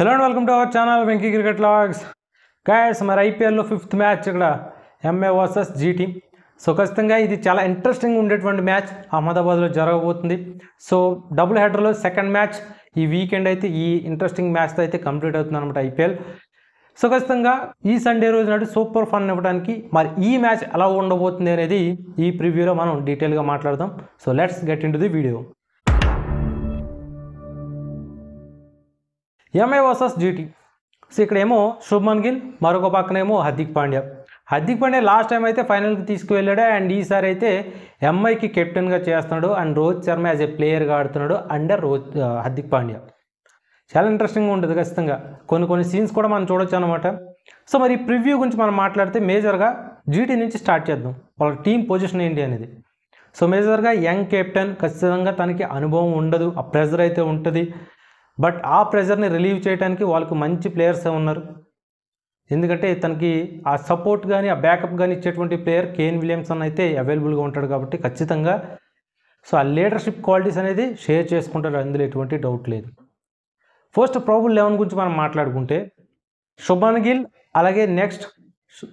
hello and welcome to our channel Venky cricket logs guys మరి ఐపీఎల్లో fifth match ఇక్కడ MI versus GT so ఖచ్చితంగా ఇది చాలా ఇంట్రెస్టింగ్ ఉండేటువంటి మ్యాచ్ అహ్మదాబాద్లో జరగబోతుంది సో డబుల్ హెడర్లో సెకండ్ మ్యాచ్ ఈ వీకెండ్ అయితే ఈ ఇంట్రెస్టింగ్ మ్యాచ్తో అయితే కంప్లీట్ అవుతుంది అనమాట ఐపీఎల్ సో ఖచ్చితంగా ఈ సండే రోజు నాడు సూపర్ ఫన్ ఇవ్వడానికి మరి ఈ మ్యాచ్ ఎలా ఉండబోతుంది అనేది ఈ ప్రివ్యూలో మనం డీటెయిల్గా మాట్లాడదాం so let's get into the video MI versus GT so ఇక్కడేమో శుభ్మన్ గిల్ మరొక పక్కనేమో హార్దిక్ పాండ్యా హార్దిక్ పాండ్యా లాస్ట్ టైం అయితే ఫైనల్కి తీసుకువెళ్ళాడు అండ్ ఈసారి అయితే ఎంఐకి కెప్టెన్గా చేస్తున్నాడు and Rohit Sharma as a ప్లేయర్గా ఆడుతున్నాడు అండర్ రోహిత్ హార్దిక్ పాండ్యా చాలా ఇంట్రెస్టింగ్గా ఉంటుంది ఖచ్చితంగా కొన్ని కొన్ని సీన్స్ కూడా మనం చూడొచ్చు అనమాట సో మరి ప్రివ్యూ గురించి మనం మాట్లాడితే మేజర్గా జీటీ నుంచి స్టార్ట్ చేద్దాం వాళ్ళ టీం పొజిషన్ ఏంటి అనేది సో మేజర్గా యంగ్ కెప్టెన్ ఖచ్చితంగా తనకి అనుభవం ఉండదు ఆ ప్రెజర్ అయితే ఉంటుంది బట్ ఆ ప్రెషర్ని రిలీవ్ చేయడానికి వాళ్ళకు మంచి ప్లేయర్స్ ఉన్నారు ఎందుకంటే తనకి ఆ సపోర్ట్ కానీ ఆ బ్యాకప్ కానీ ఇచ్చేటువంటి ప్లేయర్ కేన్ విలియమ్సన్ అయితే అవైలబుల్గా ఉంటాడు కాబట్టి ఖచ్చితంగా సో ఆ లీడర్షిప్ క్వాలిటీస్ అనేది షేర్ చేసుకుంటారు అందులో ఎటువంటి డౌట్ లేదు ఫస్ట్ ప్రాబుల్ లెవెన్ గురించి మనం మాట్లాడుకుంటే శుభాన్ గిల్ అలాగే నెక్స్ట్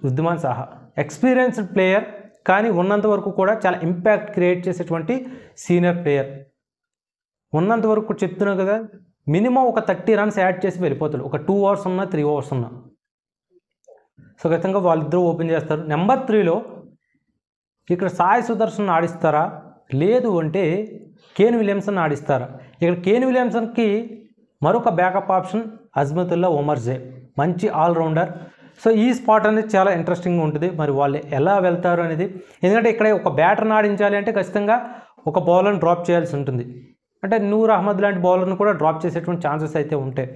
ఉద్యమాన్ సాహా ఎక్స్పీరియన్స్డ్ ప్లేయర్ కానీ ఉన్నంత వరకు కూడా చాలా ఇంపాక్ట్ క్రియేట్ చేసేటువంటి సీనియర్ ప్లేయర్ ఉన్నంత వరకు చెప్తున్నావు కదా మినిమం ఒక థర్టీ రన్స్ యాడ్ చేసి వెళ్ళిపోతాడు ఒక టూ అవర్స్ ఉన్నా త్రీ అవర్స్ ఉన్నా సో ఖచ్చితంగా వాళ్ళిద్దరూ ఓపెన్ చేస్తారు నెంబర్ త్రీలో ఇక్కడ సాయి సుదర్శన్ ఆడిస్తారా లేదు అంటే కేన్ విలియమ్సన్ ఆడిస్తారా ఇక్కడ కేన్ విలియమ్సన్కి మరొక బ్యాకప్ ఆప్షన్ అజ్మతుల్లా ఒమర్జే మంచి ఆల్రౌండర్ సో ఈ స్పాట్ అనేది చాలా ఇంట్రెస్టింగ్ ఉంటుంది మరి వాళ్ళు ఎలా వెళ్తారు అనేది ఎందుకంటే ఇక్కడ ఒక బ్యాటర్ని ఆడించాలి అంటే ఖచ్చితంగా ఒక బౌలర్ని డ్రాప్ చేయాల్సి ఉంటుంది అంటే నూర్ అహ్మద్ లాంటి బౌలర్ను కూడా డ్రాప్ చేసేటువంటి ఛాన్సెస్ అయితే ఉంటాయి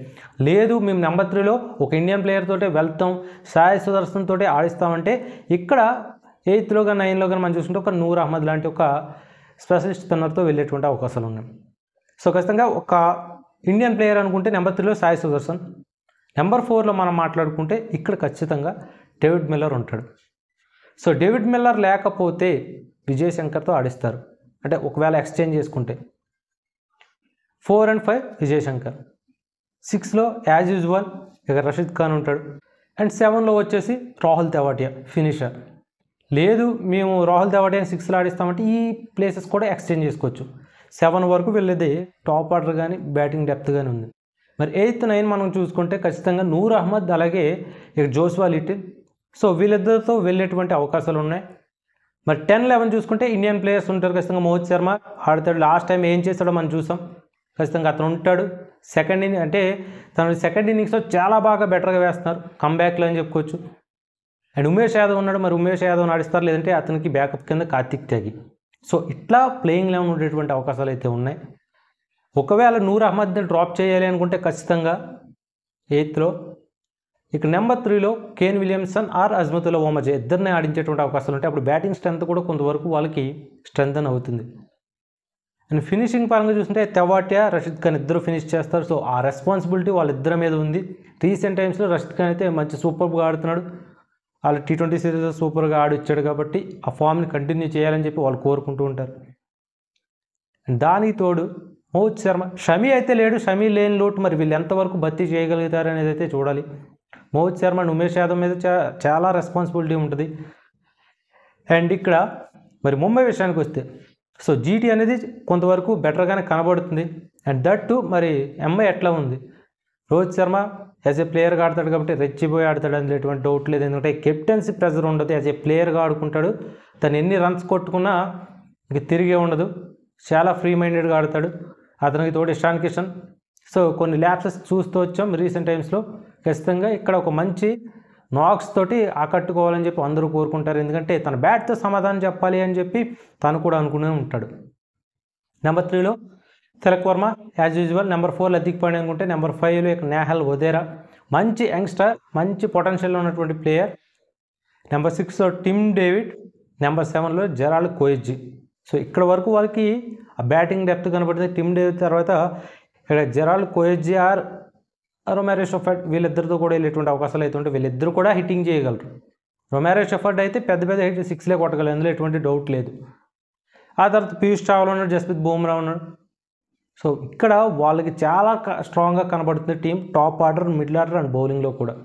లేదు మేము నెంబర్ త్రీలో ఒక ఇండియన్ ప్లేయర్ వెళ్తాం సాయి సుదర్శన్ తోటే ఆడిస్తామంటే ఇక్కడ ఎయిత్లో కానీ నైన్లో కానీ మనం చూసుకుంటే ఒక నూర్ అహ్మద్ లాంటి ఒక స్పెషలిస్ట్ స్పిన్నర్తో వెళ్ళేటువంటి అవకాశాలు ఉన్నాయి సో ఖచ్చితంగా ఒక ఇండియన్ ప్లేయర్ అనుకుంటే నెంబర్ త్రీలో సాయి సుదర్శన్ నెంబర్ ఫోర్లో మనం మాట్లాడుకుంటే ఇక్కడ ఖచ్చితంగా డేవిడ్ మిల్లర్ ఉంటాడు సో డేవిడ్ మిల్లర్ లేకపోతే విజయ్ శంకర్తో ఆడిస్తారు అంటే ఒకవేళ ఎక్స్చేంజ్ చేసుకుంటే four and five Vijay Shankar సిక్స్లో యాజ్ యూజువల్ ఇక రషీద్ ఖాన్ ఉంటాడు అండ్ సెవెన్లో వచ్చేసి రాహుల్ తెవాటియా ఫినిషర్ లేదు మేము రాహుల్ తెవాటియా సిక్స్లో ఆడిస్తామంటే ఈ ప్లేసెస్ కూడా ఎక్స్చేంజ్ చేసుకోవచ్చు సెవెన్ వరకు వెళ్ళేది టాప్ ఆర్డర్ కానీ బ్యాటింగ్ డెప్త్ కానీ ఉంది మరి ఎయిత్ నైన్ మనం చూసుకుంటే ఖచ్చితంగా నూర్ అహ్మద్ అలాగే ఇక జోస్వా లిటిల్ సో వీళ్ళిద్దరితో వెళ్ళేటువంటి అవకాశాలు ఉన్నాయి మరి టెన్ లెవెన్ చూసుకుంటే ఇండియన్ ప్లేయర్స్ ఉంటారు ఖచ్చితంగా మోహిత్ శర్మ ఆడతాడు లాస్ట్ టైం ఏం చేస్తాడో మనం చూసాం ఖచ్చితంగా అతను ఉంటాడు సెకండ్ ఇన్నింగ్ అంటే తను సెకండ్ ఇన్నింగ్స్లో చాలా బాగా బెటర్గా వేస్తున్నారు కంబ్యాక్లో అని చెప్పుకోవచ్చు అండ్ ఉమేష్ యాదవ్ ఉన్నాడు మరి ఉమేష్ యాదవ్ నడుస్తారు లేదంటే అతనికి బ్యాకప్ కింద కార్తిక్ త్యాగి సో ఇట్లా ప్లేయింగ్ లెవెన్ ఉండేటువంటి అవకాశాలు అయితే ఉన్నాయి ఒకవేళ నూర్ అహ్మద్ని డ్రాప్ చేయాలి అనుకుంటే ఖచ్చితంగా ఎయిత్లో ఇక నెంబర్ త్రీలో Kane Williamson or Azmatullah Omarzai ఇద్దరిని ఆడించేటువంటి అవకాశాలు ఉంటాయి అప్పుడు బ్యాటింగ్ స్ట్రెంత్ కూడా కొంతవరకు వాళ్ళకి స్ట్రెంగ్ అవుతుంది అండ్ ఫినిషింగ్ పరంగా చూస్తుంటే తెవాటియా రషీద్ ఖాన్ ఇద్దరు ఫినిష్ చేస్తారు సో ఆ రెస్పాన్సిబిలిటీ వాళ్ళిద్దరి మీద ఉంది రీసెంట్ టైమ్స్లో రషీద్ ఖాన్ అయితే మంచి సూపర్గా ఆడుతున్నాడు వాళ్ళు టీ ట్వంటీ సిరీస్ సూపర్గా ఆడిచ్చాడు కాబట్టి ఆ ఫామ్ని కంటిన్యూ చేయాలని చెప్పి వాళ్ళు కోరుకుంటూ ఉంటారు దానికి తోడు మోహిత్ శర్మ షమీ అయితే లేడు షమీ లేని లోటు మరి వీళ్ళు ఎంతవరకు భర్తీ చేయగలుగుతారు అనేది అయితే చూడాలి మోహిత్ శర్మ ఉమేష్ యాదవ్ మీద చాలా రెస్పాన్సిబిలిటీ ఉంటుంది అండ్ ఇక్కడ మరి ముంబై విషయానికి వస్తే సో జీటీ అనేది కొంతవరకు బెటర్గానే కనబడుతుంది అండ్ దట్ టు మరి ఎంఐ ఎట్లా ఉంది రోహిత్ శర్మ యాజ్ ఏ ప్లేయర్గా ఆడతాడు కాబట్టి రెచ్చిపోయి ఆడతాడు అందులో ఎటువంటి డౌట్ లేదు ఎందుకంటే కెప్టెన్సీ ప్రెజర్ ఉండదు యాజ్ ఏ ప్లేయర్గా ఆడుకుంటాడు తను ఎన్ని రన్స్ కొట్టుకున్నా ఇంక తిరిగే ఉండదు చాలా ఫ్రీ మైండెడ్గా ఆడతాడు అతనికి తోడు ఇషాన్ కిషన్ సో కొన్ని ల్యాప్సెస్ చూస్తూ వచ్చాం రీసెంట్ టైమ్స్లో ఖచ్చితంగా ఇక్కడ ఒక మంచి నాక్స్ తోటి ఆకట్టుకోవాలని చెప్పి అందరూ కోరుకుంటారు ఎందుకంటే తన బ్యాట్తో సమాధానం చెప్పాలి అని చెప్పి తను కూడా అనుకునే ఉంటాడు నెంబర్ త్రీలో Tilak Varma as usual number ఫోర్లో ఎదిగిపోయాడు అనుకుంటే నెంబర్ ఫైవ్లో ఇక నేహల్ వదేరా మంచి యంగ్స్టర్ మంచి పొటెన్షియల్ ఉన్నటువంటి ప్లేయర్ నెంబర్ సిక్స్లో టిమ్ డేవిడ్ నెంబర్ సెవెన్లో జెరాల్ కోయిజీ సో ఇక్కడ వరకు వాళ్ళకి బ్యాటింగ్ డెప్త్ కనబడింది టిమ్ డేవిడ్ తర్వాత ఇక్కడ Gerald Coetzee or Romario Shepherd వీళ్ళిద్దరితో కూడా వెళ్ళేటువంటి అవకాశాలు అయితే ఉంటే వీళ్ళిద్దరు కూడా హిట్టింగ్ చేయగలరు రొమారో షఫర్డ్ అయితే పెద్ద పెద్ద హిట్ సిక్స్లే కొట్టగలరు అందులో ఎటువంటి డౌట్ లేదు ఆ తర్వాత పీయూష్ చావల్ ఉన్నాడు జస్ప్రీత్ బూమ్రా ఉన్నాడు సో ఇక్కడ వాళ్ళకి చాలా స్ట్రాంగ్గా కనబడుతుంది team top order middle order and బౌలింగ్లో కూడా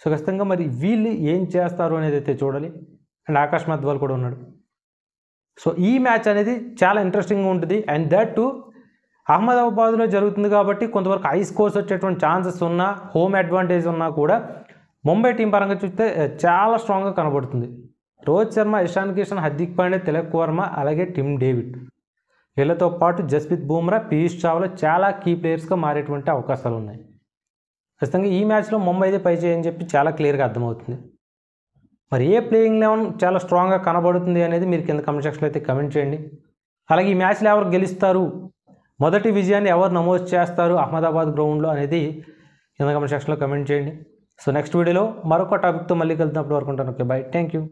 సో ఖచ్చితంగా మరి వీళ్ళు ఏం చేస్తారు అనేది అయితే చూడాలి అండ్ ఆకాష్ మద్వాల్ కూడా ఉన్నాడు సో ఈ మ్యాచ్ అనేది చాలా ఇంట్రెస్టింగ్గా ఉంటుంది అండ్ దట్ టు అహ్మదాబాద్లో జరుగుతుంది కాబట్టి కొంతవరకు హై స్కోర్స్ వచ్చేటువంటి ఛాన్సెస్ ఉన్నా హోమ్ అడ్వాంటేజ్ ఉన్నా కూడా ముంబై టీం పరంగా చూస్తే చాలా స్ట్రాంగ్గా కనబడుతుంది రోహిత్ శర్మ ఇషాన్ కిషన్ హర్దిక్ పాండే తిలక్ వర్మ అలాగే టిమ్ డేవిడ్ వీళ్ళతో పాటు జస్ప్రీత్ బూమ్రా పీయూష్ చావ్లా చాలా కీ ప్లేయర్స్గా మారేటువంటి అవకాశాలు ఉన్నాయి ఖచ్చితంగా ఈ మ్యాచ్లో ముంబైదే పై చేయని చెప్పి చాలా క్లియర్గా అర్థమవుతుంది మరి ఏ ప్లేయింగ్ లెవెన్ చాలా స్ట్రాంగ్గా కనబడుతుంది అనేది మీరు కింద కమెంట్ సెక్షన్లో అయితే కమెంట్ చేయండి అలాగే ఈ మ్యాచ్లో ఎవరు గెలుస్తారు మొదటి విజయాన్ని ఎవరు నమోదు చేస్తారు అహ్మదాబాద్ గ్రౌండ్లో అనేది కింద కమెంట్ సెక్షన్లో కమెంట్ చేయండి సో నెక్స్ట్ వీడియోలో మరొక టాపిక్తో మళ్ళీ కలిసినప్పుడు వరకు ఉంటాను ఓకే బై థ్యాంక్ యూ